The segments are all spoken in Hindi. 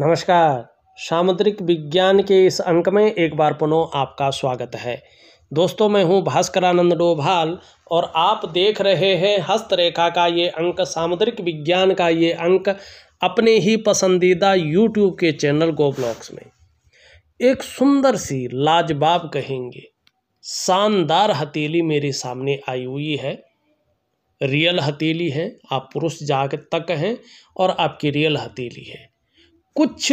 नमस्कार सामुद्रिक विज्ञान के इस अंक में एक बार पुनः आपका स्वागत है दोस्तों मैं हूं भास्करानंद डोभाल और आप देख रहे हैं हस्तरेखा का ये अंक सामुद्रिक विज्ञान का ये अंक अपने ही पसंदीदा यूट्यूब के चैनल गो ब्लॉग्स में एक सुंदर सी लाजवाब कहेंगे शानदार हथेली मेरे सामने आई हुई है रियल हथेली है आप पुरुष जाग तक हैं और आपकी रियल हथेली है कुछ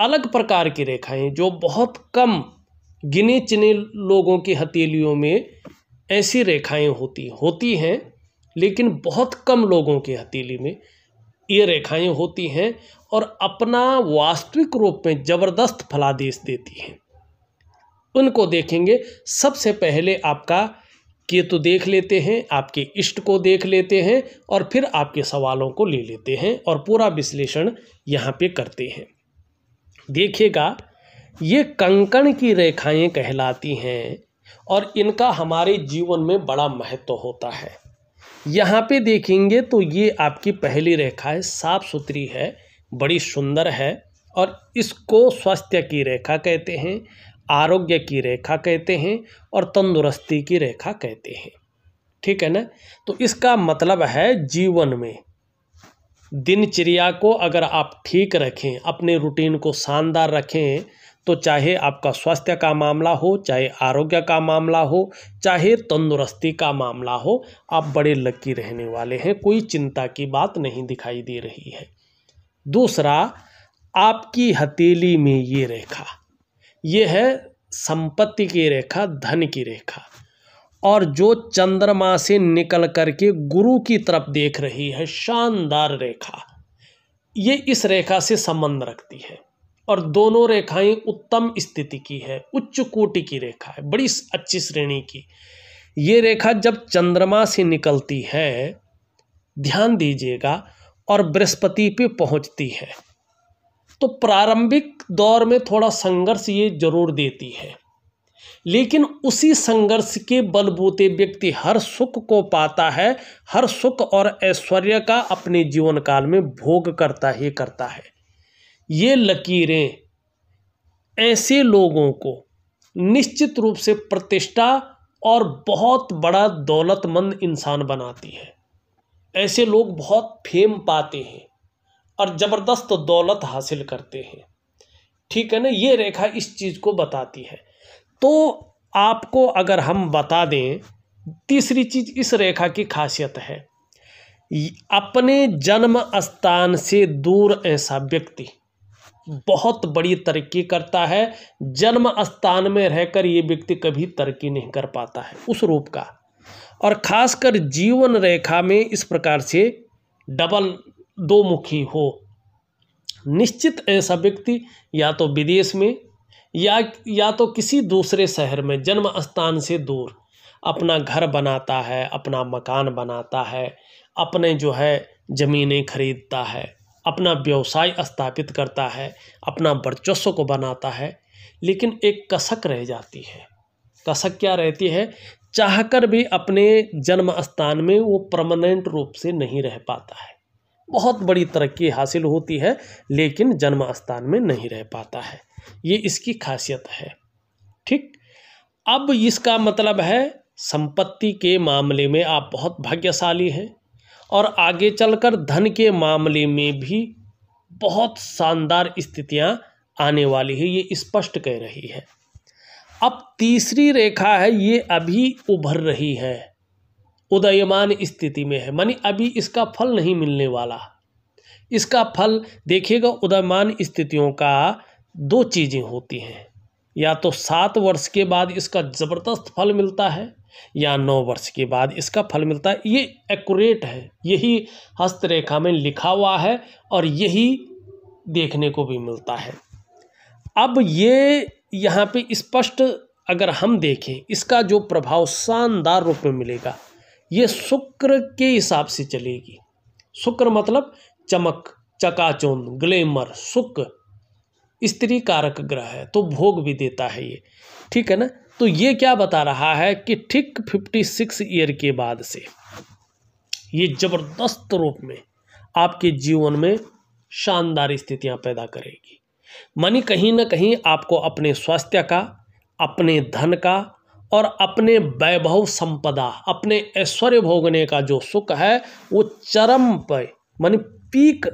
अलग प्रकार की रेखाएं जो बहुत कम गिने चिने लोगों की हथेलियों में ऐसी रेखाएं होती होती हैं लेकिन बहुत कम लोगों की हथेली में ये रेखाएं होती हैं और अपना वास्तविक रूप में ज़बरदस्त फलादेश देती हैं उनको देखेंगे सबसे पहले आपका ये तो देख लेते हैं आपके इष्ट को देख लेते हैं और फिर आपके सवालों को ले लेते हैं और पूरा विश्लेषण यहाँ पे करते हैं देखिएगा ये कंकण की रेखाएं कहलाती हैं और इनका हमारे जीवन में बड़ा महत्व होता है यहाँ पे देखेंगे तो ये आपकी पहली रेखा है साफ सुथरी है बड़ी सुंदर है और इसको स्वास्थ्य की रेखा कहते हैं आरोग्य की रेखा कहते हैं और तंदुरुस्ती की रेखा कहते हैं ठीक है ना तो इसका मतलब है जीवन में दिनचर्या को अगर आप ठीक रखें अपने रूटीन को शानदार रखें तो चाहे आपका स्वास्थ्य का मामला हो चाहे आरोग्य का मामला हो चाहे तंदुरुस्ती का मामला हो आप बड़े लकी रहने वाले हैं कोई चिंता की बात नहीं दिखाई दे रही है दूसरा आपकी हथेली में ये रेखा ये है संपत्ति की रेखा धन की रेखा और जो चंद्रमा से निकल करके गुरु की तरफ देख रही है शानदार रेखा ये इस रेखा से संबंध रखती है और दोनों रेखाएं उत्तम स्थिति की है उच्च कोटि की रेखा है बड़ी अच्छी श्रेणी की ये रेखा जब चंद्रमा से निकलती है ध्यान दीजिएगा और बृहस्पति पे पहुंचती है तो प्रारंभिक दौर में थोड़ा संघर्ष ये जरूर देती है लेकिन उसी संघर्ष के बलबूते व्यक्ति हर सुख को पाता है हर सुख और ऐश्वर्य का अपने जीवन काल में भोग करता ही करता है ये लकीरें ऐसे लोगों को निश्चित रूप से प्रतिष्ठा और बहुत बड़ा दौलतमंद इंसान बनाती है ऐसे लोग बहुत फेम पाते हैं और ज़बरदस्त दौलत हासिल करते हैं ठीक है ना ये रेखा इस चीज़ को बताती है तो आपको अगर हम बता दें तीसरी चीज़ इस रेखा की खासियत है अपने जन्म स्थान से दूर ऐसा व्यक्ति बहुत बड़ी तरक्की करता है जन्म स्थान में रहकर ये व्यक्ति कभी तरक्की नहीं कर पाता है उस रूप का और खासकर जीवन रेखा में इस प्रकार से डबल दो मुखी हो निश्चित ऐसा व्यक्ति या तो विदेश में या या तो किसी दूसरे शहर में जन्म स्थान से दूर अपना घर बनाता है अपना मकान बनाता है अपने जो है ज़मीनें खरीदता है अपना व्यवसाय स्थापित करता है अपना वर्चस्व को बनाता है लेकिन एक कसक रह जाती है कसक क्या रहती है चाहकर भी अपने जन्म स्थान में वो परमानेंट रूप से नहीं रह पाता है बहुत बड़ी तरक्की हासिल होती है लेकिन जन्म स्थान में नहीं रह पाता है ये इसकी खासियत है ठीक अब इसका मतलब है संपत्ति के मामले में आप बहुत भाग्यशाली हैं और आगे चलकर धन के मामले में भी बहुत शानदार स्थितियां आने वाली है ये स्पष्ट कह रही है अब तीसरी रेखा है ये अभी उभर रही है उदयमान स्थिति में है मानी अभी इसका फल नहीं मिलने वाला इसका फल देखिएगा उदयमान स्थितियों का दो चीज़ें होती हैं या तो सात वर्ष के बाद इसका ज़बरदस्त फल मिलता है या नौ वर्ष के बाद इसका फल मिलता है ये एक्यूरेट है यही हस्तरेखा में लिखा हुआ है और यही देखने को भी मिलता है अब ये यहाँ पे स्पष्ट अगर हम देखें इसका जो प्रभाव शानदार रूप में मिलेगा ये शुक्र के हिसाब से चलेगी शुक्र मतलब चमक चकाचौंध ग्लेमर सुख स्त्री कारक ग्रह है तो भोग भी देता है ये ठीक है ना तो ये क्या बता रहा है कि ठीक फिफ्टी सिक्स ईयर के बाद से ये जबरदस्त रूप में आपके जीवन में शानदार स्थितियां पैदा करेगी मानी कहीं ना कहीं आपको अपने स्वास्थ्य का अपने धन का और अपने वैभव संपदा अपने ऐश्वर्य भोगने का जो सुख है वो चरम पर मान पीक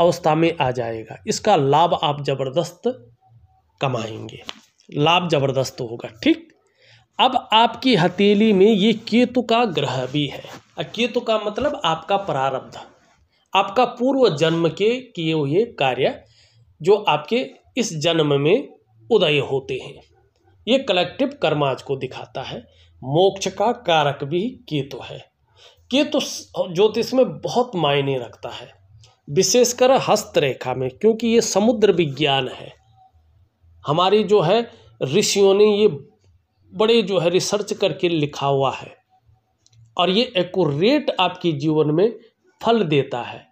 अवस्था में आ जाएगा इसका लाभ आप जबरदस्त कमाएंगे लाभ जबरदस्त होगा ठीक अब आपकी हथेली में ये केतु का ग्रह भी है केतु का मतलब आपका प्रारब्ध आपका पूर्व जन्म के किए हुए कार्य जो आपके इस जन्म में उदय होते हैं ये कलेक्टिव कर्माज को दिखाता है मोक्ष का कारक भी केतु है केतु ज्योतिष में बहुत मायने रखता है विशेषकर हस्तरेखा में क्योंकि ये समुद्र विज्ञान है हमारी जो है ऋषियों ने ये बड़े जो है रिसर्च करके लिखा हुआ है और ये एकट आपके जीवन में फल देता है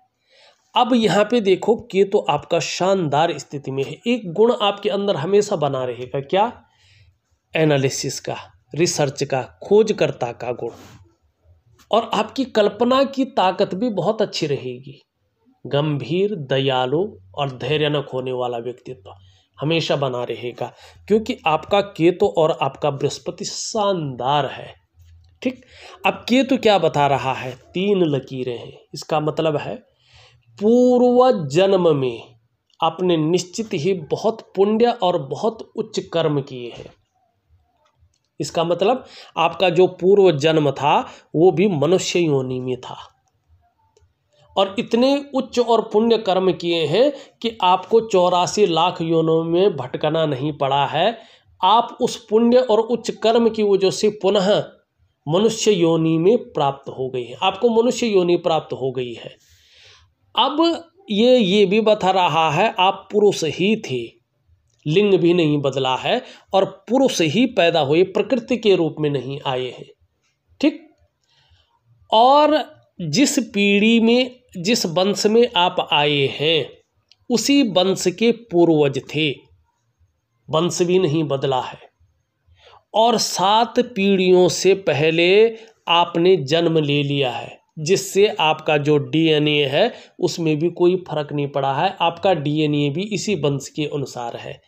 अब यहाँ पे देखो केतु आपका शानदार स्थिति में है एक गुण आपके अंदर हमेशा बना रहेगा क्या एनालिसिस का रिसर्च का खोजकर्ता का गुण और आपकी कल्पना की ताकत भी बहुत अच्छी रहेगी गंभीर दयालु और धैर्यनक होने वाला व्यक्तित्व हमेशा बना रहेगा क्योंकि आपका केतु और आपका बृहस्पति शानदार है ठीक अब केतु क्या बता रहा है तीन लकीरें हैं इसका मतलब है पूर्व जन्म में आपने निश्चित ही बहुत पुण्य और बहुत उच्च कर्म किए हैं इसका मतलब आपका जो पूर्व जन्म था वो भी मनुष्य योनि में था और इतने उच्च और पुण्य कर्म किए हैं कि आपको चौरासी लाख योनों में भटकना नहीं पड़ा है आप उस पुण्य और उच्च कर्म की वजह से पुनः मनुष्य योनि में प्राप्त हो गई है आपको मनुष्य योनि प्राप्त हो गई है अब ये ये भी बता रहा है आप पुरुष ही थे लिंग भी नहीं बदला है और पुरुष ही पैदा हुए प्रकृति के रूप में नहीं आए हैं ठीक और जिस पीढ़ी में जिस वंश में आप आए हैं उसी वंश के पूर्वज थे वंश भी नहीं बदला है और सात पीढ़ियों से पहले आपने जन्म ले लिया है जिससे आपका जो डीएनए है उसमें भी कोई फर्क नहीं पड़ा है आपका डीएनए भी इसी वंश के अनुसार है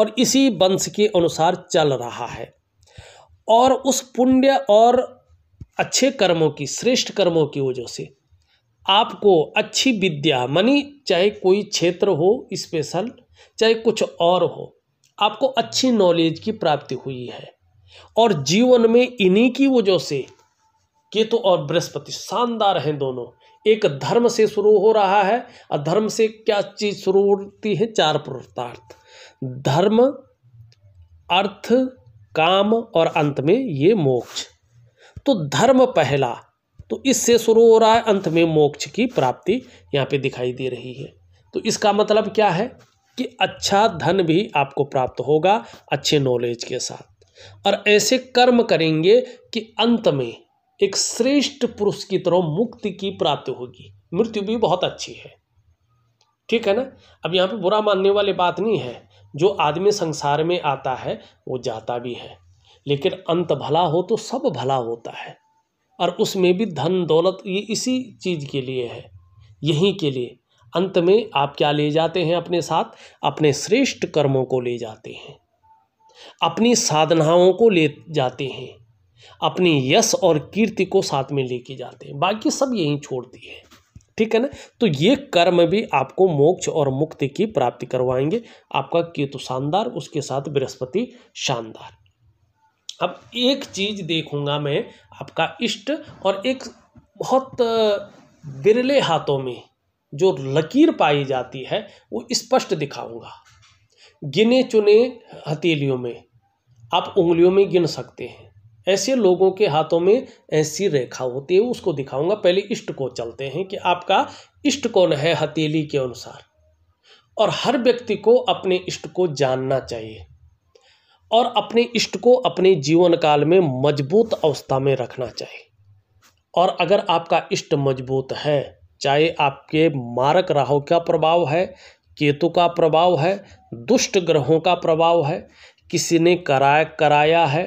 और इसी वंश के अनुसार चल रहा है और उस पुण्य और अच्छे कर्मों की श्रेष्ठ कर्मों की वजह से आपको अच्छी विद्या मनी चाहे कोई क्षेत्र हो स्पेशल चाहे कुछ और हो आपको अच्छी नॉलेज की प्राप्ति हुई है और जीवन में इन्हीं की वजह से केतु और बृहस्पति शानदार हैं दोनों एक धर्म से शुरू हो रहा है और धर्म से क्या चीज़ शुरू होती है चार पुरुषार्थ धर्म अर्थ काम और अंत में ये मोक्ष तो धर्म पहला तो इससे शुरू हो रहा है अंत में मोक्ष की प्राप्ति यहाँ पे दिखाई दे रही है तो इसका मतलब क्या है कि अच्छा धन भी आपको प्राप्त होगा अच्छे नॉलेज के साथ और ऐसे कर्म करेंगे कि अंत में एक श्रेष्ठ पुरुष की तरह मुक्ति की प्राप्ति होगी मृत्यु भी बहुत अच्छी है ठीक है ना अब यहाँ पे बुरा मानने वाली बात नहीं है जो आदमी संसार में आता है वो जाता भी है लेकिन अंत भला हो तो सब भला होता है और उसमें भी धन दौलत ये इसी चीज़ के लिए है यहीं के लिए अंत में आप क्या ले जाते हैं अपने साथ अपने श्रेष्ठ कर्मों को ले जाते हैं अपनी साधनाओं को ले जाते हैं अपनी यश और कीर्ति को साथ में लेके जाते हैं बाकी सब यहीं छोड़ती है ठीक है ना तो ये कर्म भी आपको मोक्ष और मुक्ति की प्राप्ति करवाएंगे आपका केतु शानदार उसके साथ बृहस्पति शानदार अब एक चीज देखूंगा मैं आपका इष्ट और एक बहुत बिरले हाथों में जो लकीर पाई जाती है वो स्पष्ट दिखाऊंगा गिने चुने हथेलियों में आप उंगलियों में गिन सकते हैं ऐसे लोगों के हाथों में ऐसी रेखा होती है उसको दिखाऊंगा पहले इष्ट को चलते हैं कि आपका इष्ट कौन है हथेली के अनुसार और हर व्यक्ति को अपने इष्ट को जानना चाहिए और अपने इष्ट को अपने जीवन काल में मजबूत अवस्था में रखना चाहिए और अगर आपका इष्ट मजबूत है चाहे आपके मारक राहु का प्रभाव है केतु का प्रभाव है दुष्ट ग्रहों का प्रभाव है किसी ने कराया कराया है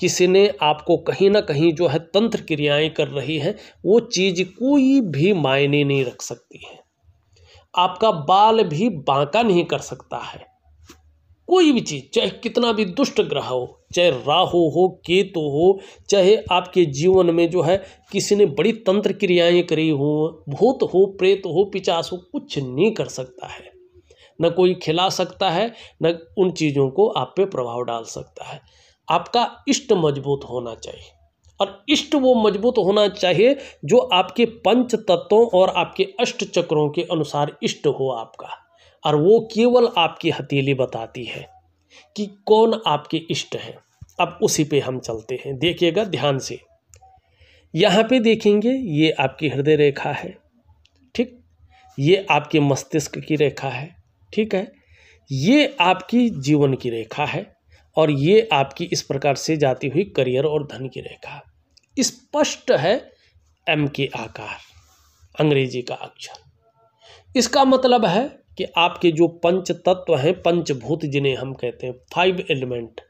किसी ने आपको कहीं ना कहीं जो है तंत्र क्रियाएं कर रही हैं वो चीज़ कोई भी मायने नहीं रख सकती है आपका बाल भी बांका नहीं कर सकता है कोई भी चीज़ चाहे कितना भी दुष्ट ग्रह हो चाहे राहु हो केतु तो हो चाहे आपके जीवन में जो है किसी ने बड़ी तंत्र क्रियाएं करी हो भूत हो प्रेत हो पिचास हो कुछ नहीं कर सकता है न कोई खिला सकता है न उन चीज़ों को आप पे प्रभाव डाल सकता है आपका इष्ट मजबूत होना चाहिए और इष्ट वो मजबूत होना चाहिए जो आपके पंच तत्वों और आपके अष्ट चक्रों के अनुसार इष्ट हो आपका और वो केवल आपकी हथेली बताती है कि कौन आपके इष्ट हैं अब उसी पे हम चलते हैं देखिएगा ध्यान से यहाँ पे देखेंगे ये आपकी हृदय रेखा है ठीक ये आपके मस्तिष्क की रेखा है ठीक है ये आपकी जीवन की रेखा है और ये आपकी इस प्रकार से जाती हुई करियर और धन की रेखा स्पष्ट है एम के आकार अंग्रेजी का अक्षर इसका मतलब है कि आपके जो पंच तत्व हैं पंचभूत जिन्हें हम कहते हैं फाइव एलिमेंट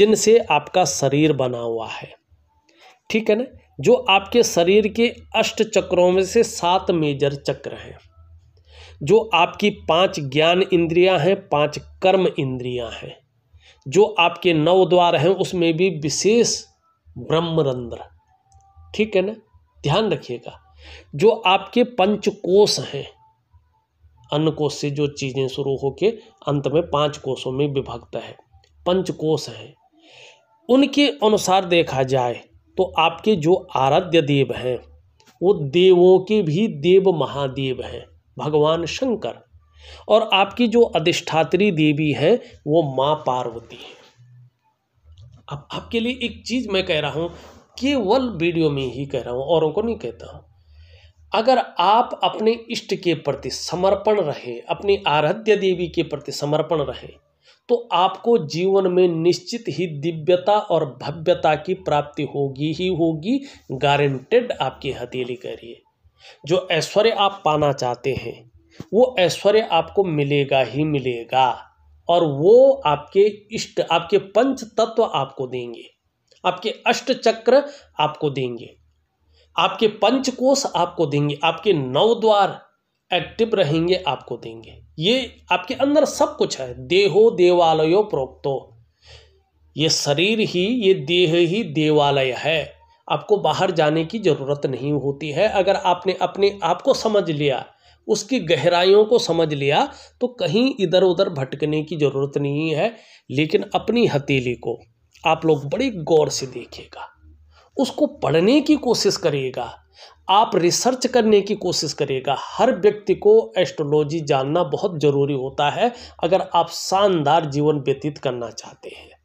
जिनसे आपका शरीर बना हुआ है ठीक है ना जो आपके शरीर के अष्ट चक्रों में से सात मेजर चक्र हैं जो आपकी पांच ज्ञान इंद्रियां हैं पांच कर्म इंद्रियां हैं जो आपके नव द्वार हैं उसमें भी विशेष ब्रह्मरंध्र ठीक है ना ध्यान रखिएगा जो आपके पंच कोष हैं अन्न कोष से जो चीज़ें शुरू होकर अंत में पांच कोषों में विभक्त है पंच कोष हैं उनके अनुसार देखा जाए तो आपके जो आराध्य देव हैं वो देवों के भी देव महादेव हैं भगवान शंकर और आपकी जो अधिष्ठात्री देवी है वो माँ पार्वती है अब आपके लिए एक चीज़ मैं कह रहा हूं केवल वीडियो में ही कह रहा हूं औरों को नहीं कहता हूं अगर आप अपने इष्ट के प्रति समर्पण रहे अपनी आराध्य देवी के प्रति समर्पण रहे तो आपको जीवन में निश्चित ही दिव्यता और भव्यता की प्राप्ति होगी ही होगी गारंटेड आपकी हथेली करिए जो ऐश्वर्य आप पाना चाहते हैं वो ऐश्वर्य आपको मिलेगा ही मिलेगा और वो आपके इष्ट आपके पंच तत्व आपको देंगे आपके अष्ट चक्र आपको देंगे आपके पंचकोश आपको देंगे आपके नव द्वार एक्टिव रहेंगे आपको देंगे ये आपके अंदर सब कुछ है देहो देवालयो प्रोक्तो ये शरीर ही ये देह ही देवालय है आपको बाहर जाने की ज़रूरत नहीं होती है अगर आपने अपने आप को समझ लिया उसकी गहराइयों को समझ लिया तो कहीं इधर उधर भटकने की ज़रूरत नहीं है लेकिन अपनी हथेली को आप लोग बड़े गौर से देखिएगा उसको पढ़ने की कोशिश करिएगा आप रिसर्च करने की कोशिश करिएगा हर व्यक्ति को एस्ट्रोलॉजी जानना बहुत ज़रूरी होता है अगर आप शानदार जीवन व्यतीत करना चाहते हैं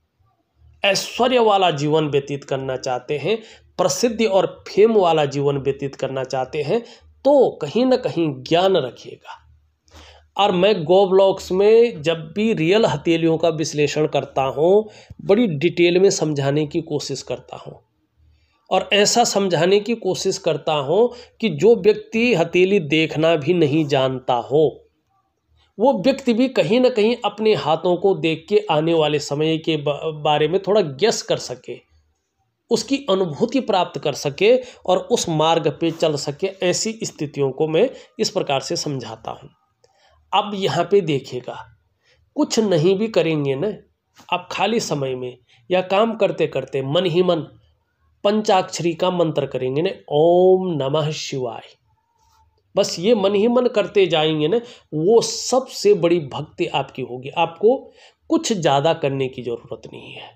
ऐश्वर्य वाला जीवन व्यतीत करना चाहते हैं प्रसिद्धि और फेम वाला जीवन व्यतीत करना चाहते हैं तो कहीं ना कहीं ज्ञान रखिएगा और मैं गो ब्लॉग्स में जब भी रियल हथेलियों का विश्लेषण करता हूँ बड़ी डिटेल में समझाने की कोशिश करता हूँ और ऐसा समझाने की कोशिश करता हूँ कि जो व्यक्ति हथेली देखना भी नहीं जानता हो वो व्यक्ति भी कहीं ना कहीं अपने हाथों को देख के आने वाले समय के बारे में थोड़ा गैस कर सके उसकी अनुभूति प्राप्त कर सके और उस मार्ग पे चल सके ऐसी स्थितियों को मैं इस प्रकार से समझाता हूँ अब यहाँ पे देखिएगा कुछ नहीं भी करेंगे ना आप खाली समय में या काम करते करते मन ही मन पंचाक्षरी का मंत्र करेंगे ना ओम नमः शिवाय बस ये मन ही मन करते जाएंगे ना वो सबसे बड़ी भक्ति आपकी होगी आपको कुछ ज़्यादा करने की ज़रूरत नहीं है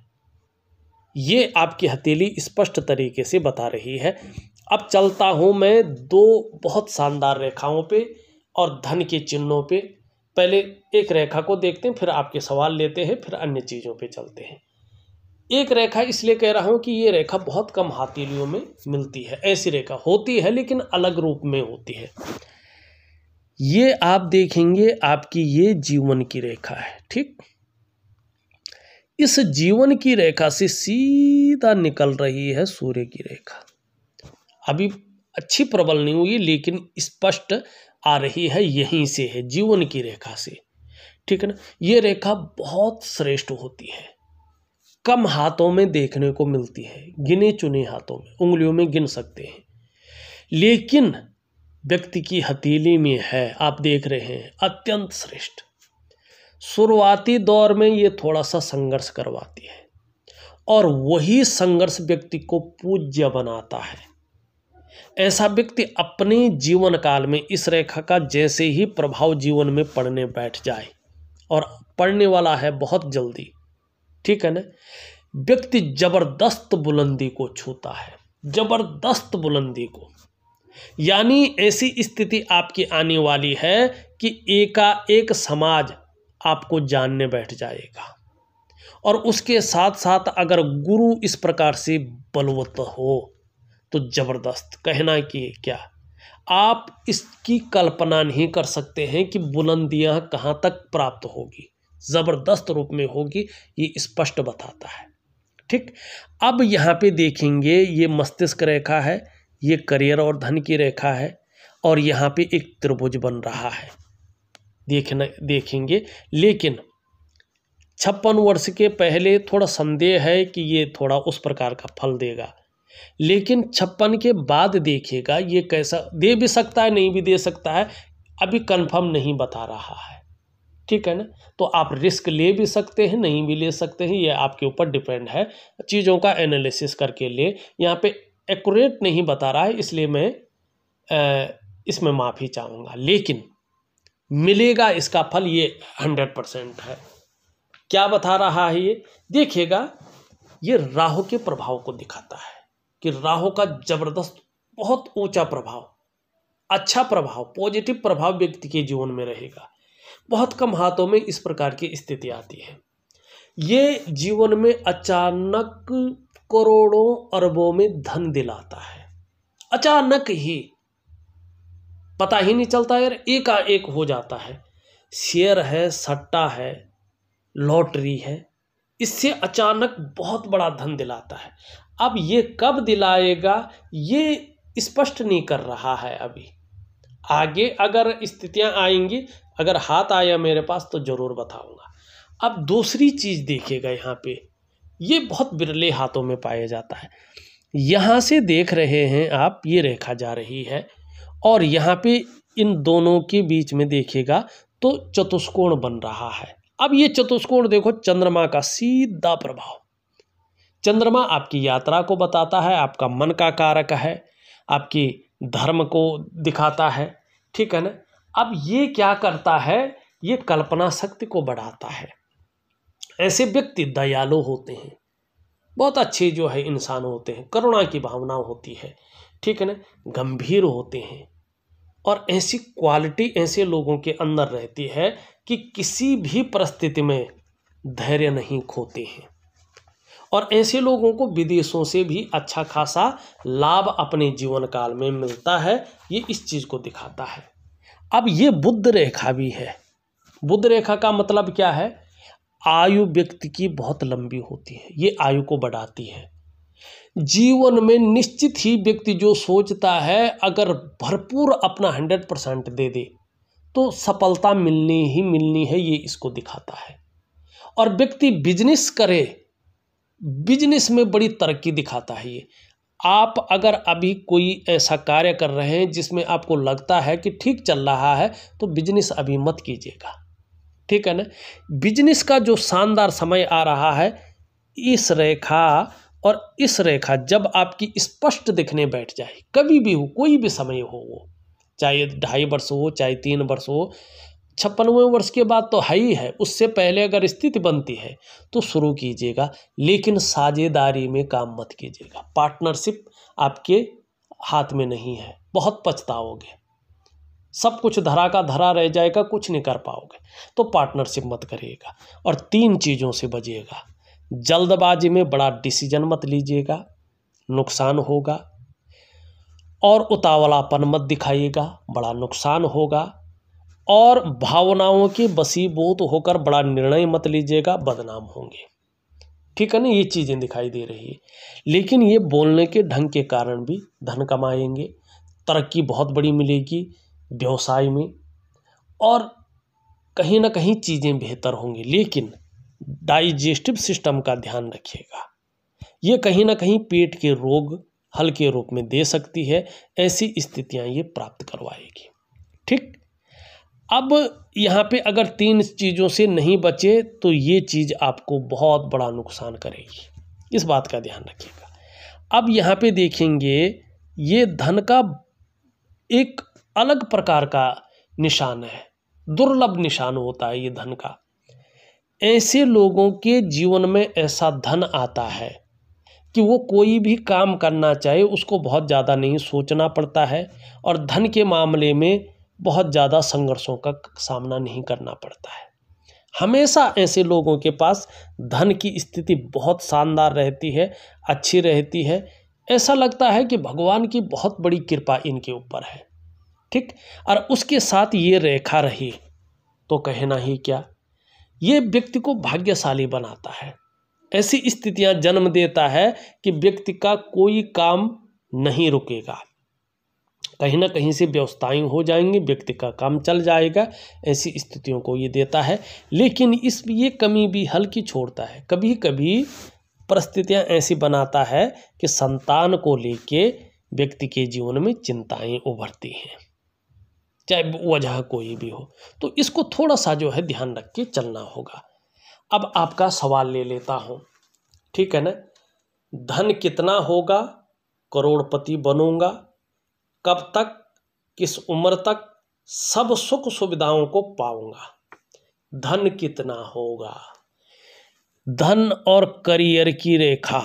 ये आपकी हथेली स्पष्ट तरीके से बता रही है अब चलता हूँ मैं दो बहुत शानदार रेखाओं पे और धन के चिन्हों पे पहले एक रेखा को देखते हैं फिर आपके सवाल लेते हैं फिर अन्य चीज़ों पे चलते हैं एक रेखा इसलिए कह रहा हूँ कि ये रेखा बहुत कम हाथीलियों में मिलती है ऐसी रेखा होती है लेकिन अलग रूप में होती है ये आप देखेंगे आपकी ये जीवन की रेखा है ठीक इस जीवन की रेखा से सीधा निकल रही है सूर्य की रेखा अभी अच्छी प्रबल नहीं हुई लेकिन स्पष्ट आ रही है यहीं से है जीवन की रेखा से ठीक है ना ये रेखा बहुत श्रेष्ठ होती है कम हाथों में देखने को मिलती है गिने चुने हाथों में उंगलियों में गिन सकते हैं लेकिन व्यक्ति की हथेली में है आप देख रहे हैं अत्यंत श्रेष्ठ शुरुआती दौर में ये थोड़ा सा संघर्ष करवाती है और वही संघर्ष व्यक्ति को पूज्य बनाता है ऐसा व्यक्ति अपने जीवन काल में इस रेखा का जैसे ही प्रभाव जीवन में पड़ने बैठ जाए और पड़ने वाला है बहुत जल्दी ठीक है ना व्यक्ति जबरदस्त बुलंदी को छूता है जबरदस्त बुलंदी को यानी ऐसी स्थिति आपकी आने वाली है कि एकाएक समाज आपको जानने बैठ जाएगा और उसके साथ साथ अगर गुरु इस प्रकार से बलवत हो तो ज़बरदस्त कहना कि क्या आप इसकी कल्पना नहीं कर सकते हैं कि बुलंदियां कहां तक प्राप्त होगी ज़बरदस्त रूप में होगी ये स्पष्ट बताता है ठीक अब यहाँ पे देखेंगे ये मस्तिष्क रेखा है ये करियर और धन की रेखा है और यहाँ पे एक त्रिभुज बन रहा है देखना देखेंगे लेकिन छप्पन वर्ष के पहले थोड़ा संदेह है कि ये थोड़ा उस प्रकार का फल देगा लेकिन छप्पन के बाद देखेगा ये कैसा दे भी सकता है नहीं भी दे सकता है अभी कन्फर्म नहीं बता रहा है ठीक है ना तो आप रिस्क ले भी सकते हैं नहीं भी ले सकते हैं ये आपके ऊपर डिपेंड है चीज़ों का एनालिसिस करके लिए यहाँ पे एक्यूरेट नहीं बता रहा है इसलिए मैं इसमें माफ़ी चाहूँगा लेकिन मिलेगा इसका फल ये हंड्रेड परसेंट है क्या बता रहा है ये देखिएगा ये राहु के प्रभाव को दिखाता है कि राहु का जबरदस्त बहुत ऊंचा प्रभाव अच्छा प्रभाव पॉजिटिव प्रभाव व्यक्ति के जीवन में रहेगा बहुत कम हाथों में इस प्रकार की स्थिति आती है ये जीवन में अचानक करोड़ों अरबों में धन दिलाता है अचानक ही पता ही नहीं चलता यार एकाएक हो जाता है शेयर है सट्टा है लॉटरी है इससे अचानक बहुत बड़ा धन दिलाता है अब ये कब दिलाएगा ये स्पष्ट नहीं कर रहा है अभी आगे अगर स्थितियां आएंगी अगर हाथ आया मेरे पास तो ज़रूर बताऊँगा अब दूसरी चीज़ देखिएगा यहाँ पे ये बहुत बिरले हाथों में पाया जाता है यहाँ से देख रहे हैं आप ये रेखा जा रही है और यहाँ पे इन दोनों के बीच में देखिएगा तो चतुष्कोण बन रहा है अब ये चतुष्कोण देखो चंद्रमा का सीधा प्रभाव चंद्रमा आपकी यात्रा को बताता है आपका मन का कारक है आपकी धर्म को दिखाता है ठीक है ना अब ये क्या करता है ये कल्पना शक्ति को बढ़ाता है ऐसे व्यक्ति दयालु होते हैं बहुत अच्छे जो है इंसान होते हैं करुणा की भावना होती है ठीक है ना गंभीर होते हैं और ऐसी क्वालिटी ऐसे लोगों के अंदर रहती है कि किसी भी परिस्थिति में धैर्य नहीं खोते हैं और ऐसे लोगों को विदेशों से भी अच्छा खासा लाभ अपने जीवन काल में मिलता है ये इस चीज़ को दिखाता है अब ये बुद्ध रेखा भी है बुद्ध रेखा का मतलब क्या है आयु व्यक्ति की बहुत लंबी होती है ये आयु को बढ़ाती है जीवन में निश्चित ही व्यक्ति जो सोचता है अगर भरपूर अपना हंड्रेड परसेंट दे दे तो सफलता मिलनी ही मिलनी है ये इसको दिखाता है और व्यक्ति बिजनेस करे बिजनेस में बड़ी तरक्की दिखाता है ये आप अगर अभी कोई ऐसा कार्य कर रहे हैं जिसमें आपको लगता है कि ठीक चल रहा है तो बिजनेस अभी मत कीजिएगा ठीक है ना बिजनेस का जो शानदार समय आ रहा है इस रेखा और इस रेखा जब आपकी स्पष्ट दिखने बैठ जाए कभी भी हो कोई भी समय हो वो चाहे ढाई वर्ष हो चाहे तीन वर्ष हो छप्पनवें वर्ष के बाद तो है ही है उससे पहले अगर स्थिति बनती है तो शुरू कीजिएगा लेकिन साझेदारी में काम मत कीजिएगा पार्टनरशिप आपके हाथ में नहीं है बहुत पछताओगे सब कुछ धरा का धरा रह जाएगा कुछ नहीं कर पाओगे तो पार्टनरशिप मत करिएगा और तीन चीज़ों से बचिएगा जल्दबाजी में बड़ा डिसीजन मत लीजिएगा नुकसान होगा और उतावलापन मत दिखाइएगा बड़ा नुकसान होगा और भावनाओं के बसीबूत होकर बड़ा निर्णय मत लीजिएगा बदनाम होंगे ठीक है ना ये चीज़ें दिखाई दे रही है लेकिन ये बोलने के ढंग के कारण भी धन कमाएंगे तरक्की बहुत बड़ी मिलेगी व्यवसाय में और कहीं ना कहीं चीज़ें बेहतर होंगी लेकिन डाइजेस्टिव सिस्टम का ध्यान रखिएगा ये कहीं ना कहीं पेट के रोग हल्के रूप में दे सकती है ऐसी स्थितियाँ ये प्राप्त करवाएगी ठीक अब यहाँ पे अगर तीन चीज़ों से नहीं बचे तो ये चीज़ आपको बहुत बड़ा नुकसान करेगी इस बात का ध्यान रखिएगा अब यहाँ पे देखेंगे ये धन का एक अलग प्रकार का निशान है दुर्लभ निशान होता है ये धन का ऐसे लोगों के जीवन में ऐसा धन आता है कि वो कोई भी काम करना चाहे उसको बहुत ज़्यादा नहीं सोचना पड़ता है और धन के मामले में बहुत ज़्यादा संघर्षों का सामना नहीं करना पड़ता है हमेशा ऐसे लोगों के पास धन की स्थिति बहुत शानदार रहती है अच्छी रहती है ऐसा लगता है कि भगवान की बहुत बड़ी कृपा इनके ऊपर है ठीक और उसके साथ ये रेखा रही तो कहना ही क्या ये व्यक्ति को भाग्यशाली बनाता है ऐसी स्थितियां जन्म देता है कि व्यक्ति का कोई काम नहीं रुकेगा कहीं ना कहीं से व्यवस्थाएं हो जाएंगी व्यक्ति का काम चल जाएगा ऐसी स्थितियों को ये देता है लेकिन इस ये कमी भी हल्की छोड़ता है कभी कभी परिस्थितियाँ ऐसी बनाता है कि संतान को लेके व्यक्ति के जीवन में चिंताएं उभरती हैं चाहे वजह कोई भी हो तो इसको थोड़ा सा जो है ध्यान रख के चलना होगा अब आपका सवाल ले लेता हूँ ठीक है ना धन कितना होगा करोड़पति बनूंगा कब तक किस उम्र तक सब सुख सुविधाओं को पाऊंगा धन कितना होगा धन और करियर की रेखा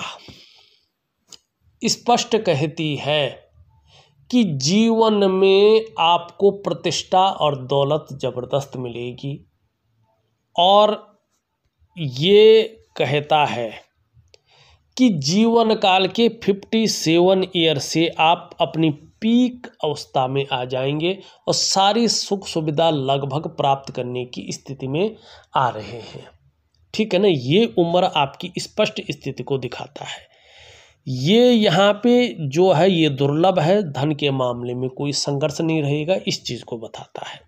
स्पष्ट कहती है कि जीवन में आपको प्रतिष्ठा और दौलत ज़बरदस्त मिलेगी और ये कहता है कि जीवन काल के फिफ्टी सेवन ईयर से आप अपनी पीक अवस्था में आ जाएंगे और सारी सुख सुविधा लगभग प्राप्त करने की स्थिति में आ रहे हैं ठीक है ना ये उम्र आपकी स्पष्ट स्थिति को दिखाता है ये यहाँ पे जो है ये दुर्लभ है धन के मामले में कोई संघर्ष नहीं रहेगा इस चीज़ को बताता है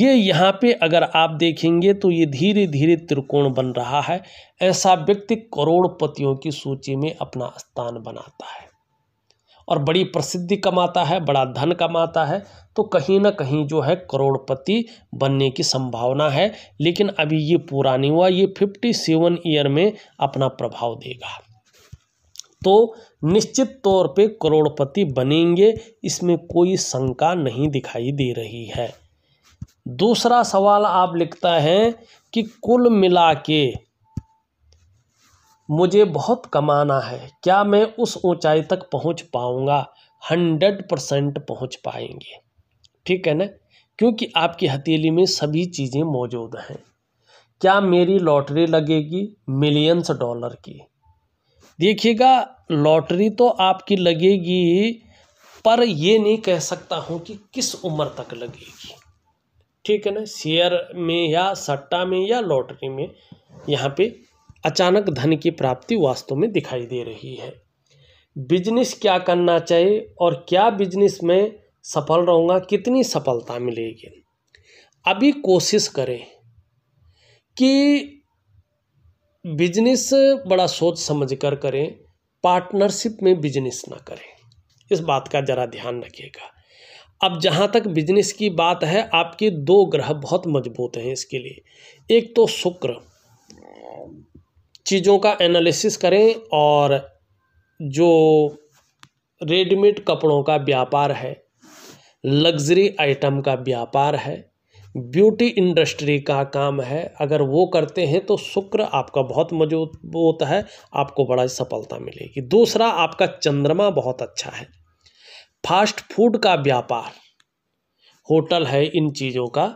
ये यहाँ पे अगर आप देखेंगे तो ये धीरे धीरे त्रिकोण बन रहा है ऐसा व्यक्ति करोड़पतियों की सूची में अपना स्थान बनाता है और बड़ी प्रसिद्धि कमाता है बड़ा धन कमाता है तो कहीं ना कहीं जो है करोड़पति बनने की संभावना है लेकिन अभी ये पूरा नहीं हुआ ये फिफ्टी सेवन ईयर में अपना प्रभाव देगा तो निश्चित तौर पे करोड़पति बनेंगे इसमें कोई शंका नहीं दिखाई दे रही है दूसरा सवाल आप लिखता है कि कुल मिला के मुझे बहुत कमाना है क्या मैं उस ऊंचाई तक पहुंच पाऊंगा हंड्रेड परसेंट पहुँच पाएंगे ठीक है ना क्योंकि आपकी हथेली में सभी चीज़ें मौजूद हैं क्या मेरी लॉटरी लगेगी मिलियंस डॉलर की देखिएगा लॉटरी तो आपकी लगेगी पर ये नहीं कह सकता हूँ कि किस उम्र तक लगेगी ठीक है ना शेयर में या सट्टा में या लॉटरी में यहाँ पे अचानक धन की प्राप्ति वास्तव में दिखाई दे रही है बिजनेस क्या करना चाहिए और क्या बिजनेस में सफल रहूँगा कितनी सफलता मिलेगी अभी कोशिश करें कि बिजनेस बड़ा सोच समझ कर करें पार्टनरशिप में बिजनेस ना करें इस बात का ज़रा ध्यान रखिएगा अब जहाँ तक बिजनेस की बात है आपके दो ग्रह बहुत मजबूत हैं इसके लिए एक तो शुक्र चीज़ों का एनालिसिस करें और जो रेडीमेड कपड़ों का व्यापार है लग्जरी आइटम का व्यापार है ब्यूटी इंडस्ट्री का काम है अगर वो करते हैं तो शुक्र आपका बहुत मजबूत है आपको बड़ा सफलता मिलेगी दूसरा आपका चंद्रमा बहुत अच्छा है फास्ट फूड का व्यापार होटल है इन चीज़ों का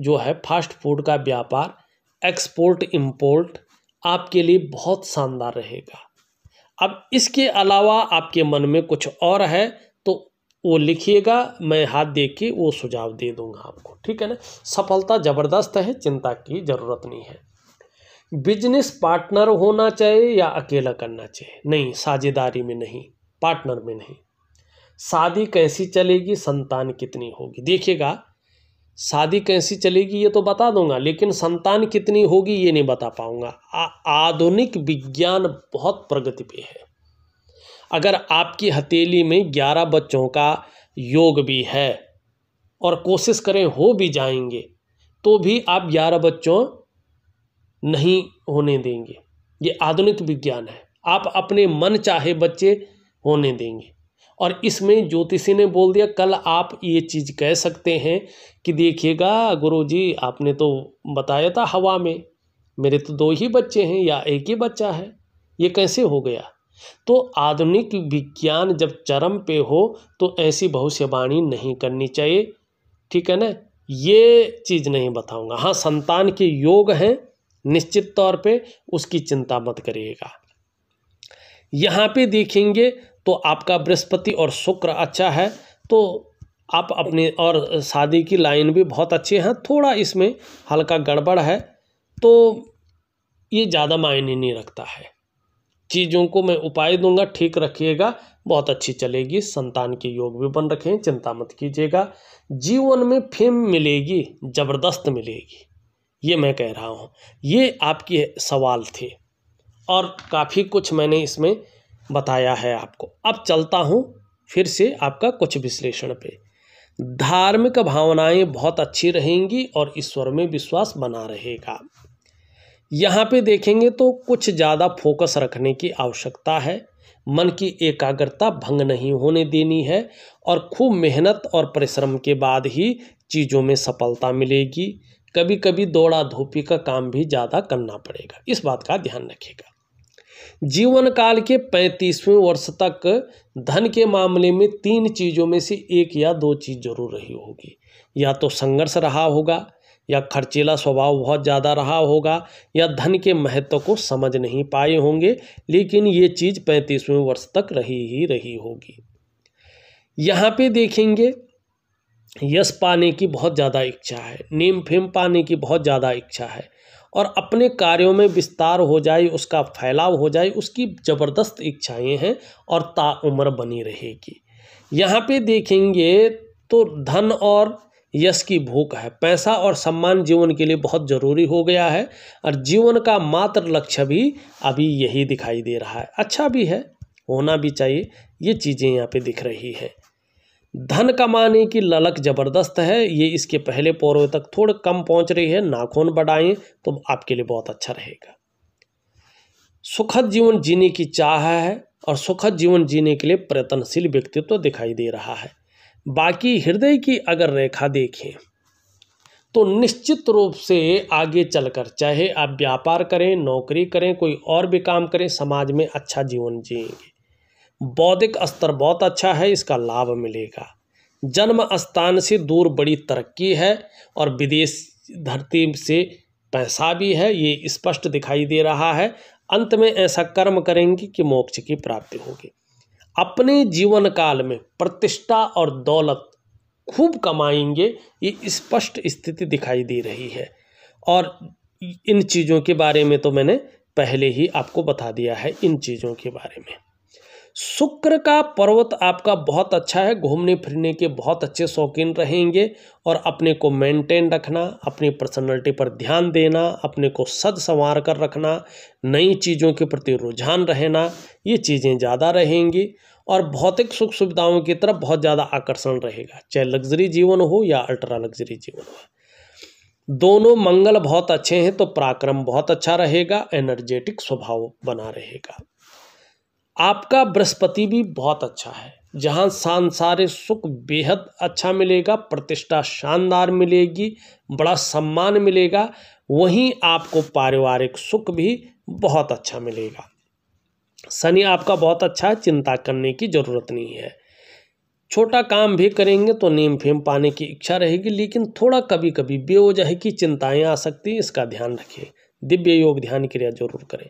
जो है फास्ट फूड का व्यापार एक्सपोर्ट इंपोर्ट आपके लिए बहुत शानदार रहेगा अब इसके अलावा आपके मन में कुछ और है तो वो लिखिएगा मैं हाथ दे के वो सुझाव दे दूंगा आपको ठीक है ना सफलता ज़बरदस्त है चिंता की ज़रूरत नहीं है बिजनेस पार्टनर होना चाहिए या अकेला करना चाहिए नहीं साझेदारी में नहीं पार्टनर में नहीं शादी कैसी चलेगी संतान कितनी होगी देखिएगा शादी कैसी चलेगी ये तो बता दूंगा लेकिन संतान कितनी होगी ये नहीं बता पाऊंगा आधुनिक विज्ञान बहुत प्रगति पे है अगर आपकी हथेली में ग्यारह बच्चों का योग भी है और कोशिश करें हो भी जाएंगे तो भी आप ग्यारह बच्चों नहीं होने देंगे ये आधुनिक विज्ञान है आप अपने मन चाहे बच्चे होने देंगे और इसमें ज्योतिषी ने बोल दिया कल आप ये चीज़ कह सकते हैं कि देखिएगा गुरु जी आपने तो बताया था हवा में मेरे तो दो ही बच्चे हैं या एक ही बच्चा है ये कैसे हो गया तो आधुनिक विज्ञान जब चरम पे हो तो ऐसी भविष्यवाणी नहीं करनी चाहिए ठीक है ना ये चीज़ नहीं बताऊंगा हाँ संतान के योग हैं निश्चित तौर पे उसकी चिंता मत करिएगा यहाँ पे देखेंगे तो आपका बृहस्पति और शुक्र अच्छा है तो आप अपने और शादी की लाइन भी बहुत अच्छी हैं थोड़ा इसमें हल्का गड़बड़ है तो ये ज़्यादा मायने नहीं रखता है चीज़ों को मैं उपाय दूंगा ठीक रखिएगा बहुत अच्छी चलेगी संतान के योग भी बन रखें चिंता मत कीजिएगा जीवन में फेम मिलेगी ज़बरदस्त मिलेगी ये मैं कह रहा हूँ ये आपके सवाल थे और काफ़ी कुछ मैंने इसमें बताया है आपको अब चलता हूँ फिर से आपका कुछ विश्लेषण पे धार्मिक भावनाएं बहुत अच्छी रहेंगी और ईश्वर में विश्वास बना रहेगा यहाँ पे देखेंगे तो कुछ ज़्यादा फोकस रखने की आवश्यकता है मन की एकाग्रता भंग नहीं होने देनी है और खूब मेहनत और परिश्रम के बाद ही चीज़ों में सफलता मिलेगी कभी कभी दौड़ा धोपी का काम भी ज़्यादा करना पड़ेगा इस बात का ध्यान रखिएगा जीवन काल के पैंतीसवें वर्ष तक धन के मामले में तीन चीज़ों में से एक या दो चीज़ जरूर रही होगी या तो संघर्ष रहा होगा या खर्चीला स्वभाव बहुत ज़्यादा रहा होगा या धन के महत्व को समझ नहीं पाए होंगे लेकिन ये चीज़ पैंतीसवें वर्ष तक रही ही रही होगी यहाँ पे देखेंगे यश पाने की बहुत ज़्यादा इच्छा है नेम फेम पाने की बहुत ज़्यादा इच्छा है और अपने कार्यों में विस्तार हो जाए उसका फैलाव हो जाए उसकी ज़बरदस्त इच्छाएं हैं और ताउम्र बनी रहेगी यहाँ पे देखेंगे तो धन और यश की भूख है पैसा और सम्मान जीवन के लिए बहुत ज़रूरी हो गया है और जीवन का मात्र लक्ष्य भी अभी यही दिखाई दे रहा है अच्छा भी है होना भी चाहिए ये चीज़ें यहाँ पे दिख रही है धन कमाने की ललक ज़बरदस्त है ये इसके पहले पौरवे तक थोड़े कम पहुंच रही है नाखून बढ़ाएं तो आपके लिए बहुत अच्छा रहेगा सुखद जीवन जीने की चाह है और सुखद जीवन जीने के लिए प्रयत्नशील व्यक्तित्व तो दिखाई दे रहा है बाकी हृदय की अगर रेखा देखें तो निश्चित रूप से आगे चलकर चाहे आप व्यापार करें नौकरी करें कोई और भी काम करें समाज में अच्छा जीवन जिएंगे बौद्धिक स्तर बहुत अच्छा है इसका लाभ मिलेगा जन्म स्थान से दूर बड़ी तरक्की है और विदेश धरती से पैसा भी है ये स्पष्ट दिखाई दे रहा है अंत में ऐसा कर्म करेंगे कि मोक्ष की प्राप्ति होगी अपने जीवन काल में प्रतिष्ठा और दौलत खूब कमाएंगे ये स्पष्ट स्थिति दिखाई दे रही है और इन चीज़ों के बारे में तो मैंने पहले ही आपको बता दिया है इन चीज़ों के बारे में शुक्र का पर्वत आपका बहुत अच्छा है घूमने फिरने के बहुत अच्छे शौकीन रहेंगे और अपने को मेंटेन रखना अपनी पर्सनैलिटी पर ध्यान देना अपने को सद संवार कर रखना नई चीज़ों के प्रति रुझान रहना ये चीज़ें ज़्यादा रहेंगी और भौतिक सुख सुविधाओं की तरफ बहुत ज़्यादा आकर्षण रहेगा चाहे लग्जरी जीवन हो या अल्ट्रा लग्जरी जीवन हो दोनों मंगल बहुत अच्छे हैं तो पराक्रम बहुत अच्छा रहेगा एनर्जेटिक स्वभाव बना रहेगा आपका बृहस्पति भी बहुत अच्छा है जहाँ सांसारिक सुख बेहद अच्छा मिलेगा प्रतिष्ठा शानदार मिलेगी बड़ा सम्मान मिलेगा वहीं आपको पारिवारिक सुख भी बहुत अच्छा मिलेगा शनि आपका बहुत अच्छा है चिंता करने की ज़रूरत नहीं है छोटा काम भी करेंगे तो नेम फेम पाने की इच्छा रहेगी लेकिन थोड़ा कभी कभी बेवजह की चिंताएं आ सकती हैं इसका ध्यान रखें दिव्य योग ध्यान क्रिया जरूर करें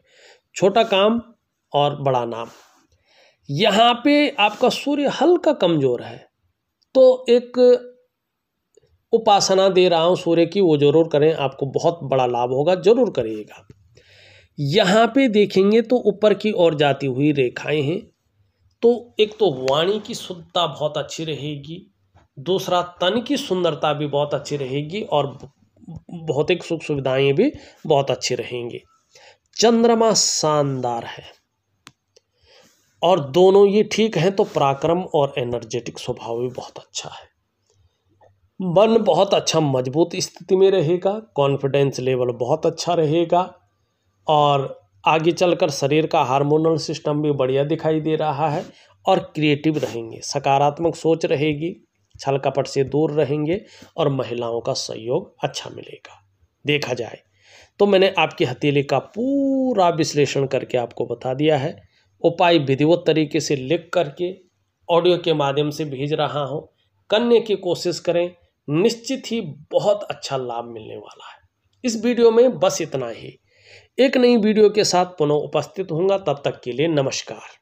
छोटा काम और बड़ा नाम यहाँ पे आपका सूर्य हल्का कमज़ोर है तो एक उपासना दे रहा हूँ सूर्य की वो ज़रूर करें आपको बहुत बड़ा लाभ होगा ज़रूर करिएगा यहाँ पे देखेंगे तो ऊपर की ओर जाती हुई रेखाएं हैं तो एक तो वाणी की शुद्धता बहुत अच्छी रहेगी दूसरा तन की सुंदरता भी बहुत अच्छी रहेगी और भौतिक सुख सुविधाएं भी बहुत अच्छी रहेंगी चंद्रमा शानदार है और दोनों ये ठीक हैं तो पराक्रम और एनर्जेटिक स्वभाव भी बहुत अच्छा है मन बहुत अच्छा मजबूत स्थिति में रहेगा कॉन्फिडेंस लेवल बहुत अच्छा रहेगा और आगे चलकर शरीर का हार्मोनल सिस्टम भी बढ़िया दिखाई दे रहा है और क्रिएटिव रहेंगे सकारात्मक सोच रहेगी छल कपट से दूर रहेंगे और महिलाओं का सहयोग अच्छा मिलेगा देखा जाए तो मैंने आपकी हथेली का पूरा विश्लेषण करके आपको बता दिया है उपाय विधिवत तरीके से लिख करके ऑडियो के माध्यम से भेज रहा हूँ करने की कोशिश करें निश्चित ही बहुत अच्छा लाभ मिलने वाला है इस वीडियो में बस इतना ही एक नई वीडियो के साथ पुनः उपस्थित होऊंगा तब तक के लिए नमस्कार